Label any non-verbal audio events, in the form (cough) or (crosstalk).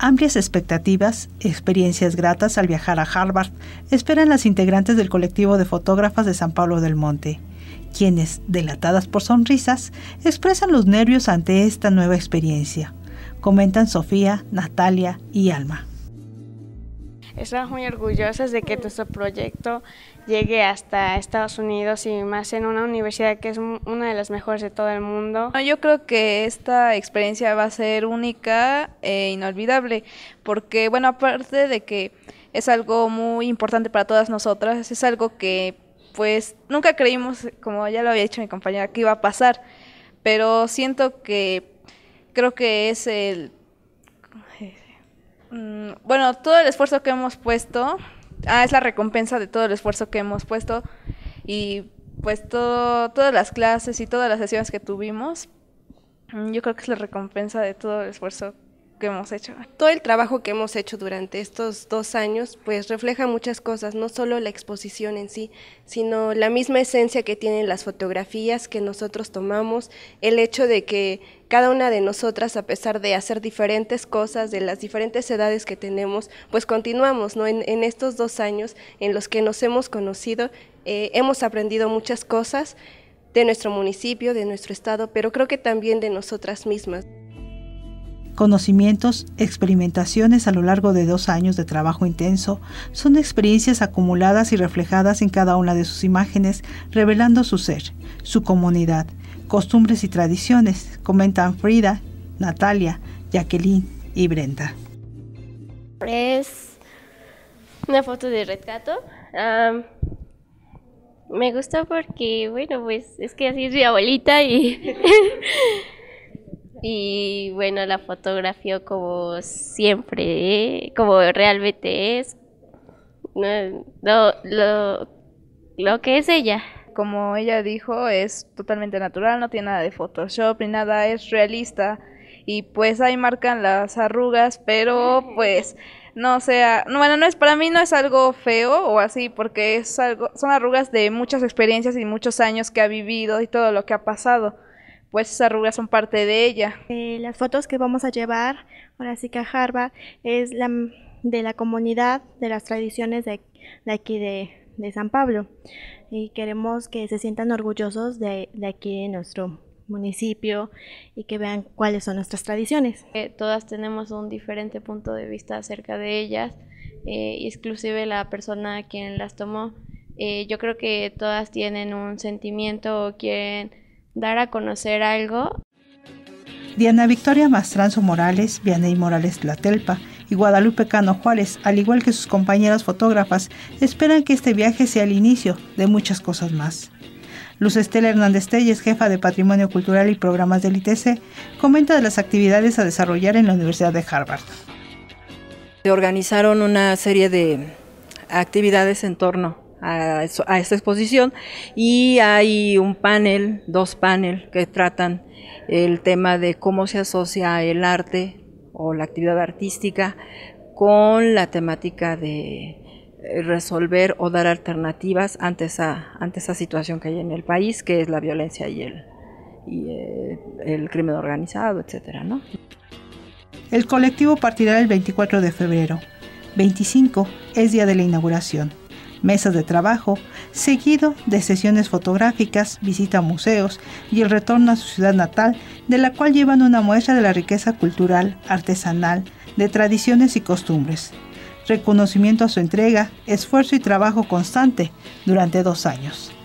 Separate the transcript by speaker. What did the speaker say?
Speaker 1: Amplias expectativas, experiencias gratas al viajar a Harvard esperan las integrantes del colectivo de fotógrafas de San Pablo del Monte, quienes, delatadas por sonrisas, expresan los nervios ante esta nueva experiencia, comentan Sofía, Natalia y Alma.
Speaker 2: Estamos muy orgullosas de que nuestro proyecto llegue hasta Estados Unidos y más en una universidad que es una de las mejores de todo el mundo. Yo creo que esta experiencia va a ser única e inolvidable, porque bueno, aparte de que es algo muy importante para todas nosotras, es algo que pues nunca creímos, como ya lo había dicho mi compañera, que iba a pasar, pero siento que creo que es el Mm, bueno, todo el esfuerzo que hemos puesto, ah, es la recompensa de todo el esfuerzo que hemos puesto y pues todas las clases y todas las sesiones que tuvimos, mm, yo creo que es la recompensa de todo el esfuerzo que hemos hecho. Todo el trabajo que hemos hecho durante estos
Speaker 3: dos años pues refleja muchas cosas, no solo la exposición en sí, sino la misma esencia que tienen las fotografías que nosotros tomamos, el hecho de que cada una de nosotras, a pesar de hacer diferentes cosas, de las diferentes edades que tenemos, pues continuamos, ¿no? En, estos dos años en los que nos hemos conocido, eh, hemos aprendido muchas cosas de nuestro municipio, de nuestro estado, pero creo que también de nosotras
Speaker 1: mismas. Conocimientos, experimentaciones a lo largo de dos años de trabajo intenso son experiencias acumuladas y reflejadas en cada una de sus imágenes, revelando su ser, su comunidad, costumbres y tradiciones, comentan Frida, Natalia, Jacqueline y Brenda.
Speaker 4: Es
Speaker 2: una foto de retrato. me gusta porque, bueno, pues es que así es mi abuelita y... (laughs) (laughs) Y bueno, la fotografía como siempre, ¿eh? como realmente es. No, lo, lo, que es ella. Como ella dijo, es totalmente natural, no tiene nada de Photoshop ni nada, es realista. Y pues ahí marcan las arrugas, pero (laughs) pues no sea, no, bueno, no es para mí no es algo feo o así, porque es algo, son arrugas de muchas experiencias y muchos años que ha vivido y todo lo que ha pasado pues esas arrugas son parte de ella. Eh, las fotos que vamos a llevar, ahora sí que a es de la comunidad, de las tradiciones de, aquí de, San Pablo. Y queremos que se sientan orgullosos de, aquí de nuestro municipio y que vean cuáles son nuestras tradiciones. Eh, todas tenemos un diferente punto de vista acerca de ellas, eh, inclusive la persona quien las tomó. yo creo que todas tienen un sentimiento o quieren dar a conocer algo.
Speaker 1: Diana Victoria Mastranzo Morales, Vianey Morales Tlatelpa y Guadalupe Cano Juárez, al igual que sus compañeras fotógrafas, esperan que este viaje sea el inicio de muchas cosas más. Luz Estela Hernández Telles, jefa de Patrimonio Cultural y Programas del ITC, comenta de las actividades a desarrollar en la Universidad de Harvard.
Speaker 4: Se organizaron una serie de actividades en torno a, esta exposición y hay un panel, dos panel que tratan el tema de cómo se asocia el arte o la actividad artística con la temática de eh, resolver o dar alternativas ante esa, ante esa situación que hay en el país, que es la violencia y el, y eh, el, crimen organizado,
Speaker 1: etcétera, El colectivo partirá el 24 de febrero. 25 es día de la inauguración mesas de trabajo, seguido de sesiones fotográficas, visita a museos y el retorno a su ciudad natal, de la cual llevan una muestra de la riqueza cultural, artesanal, de tradiciones y costumbres. Reconocimiento a su entrega, esfuerzo y trabajo constante durante dos años.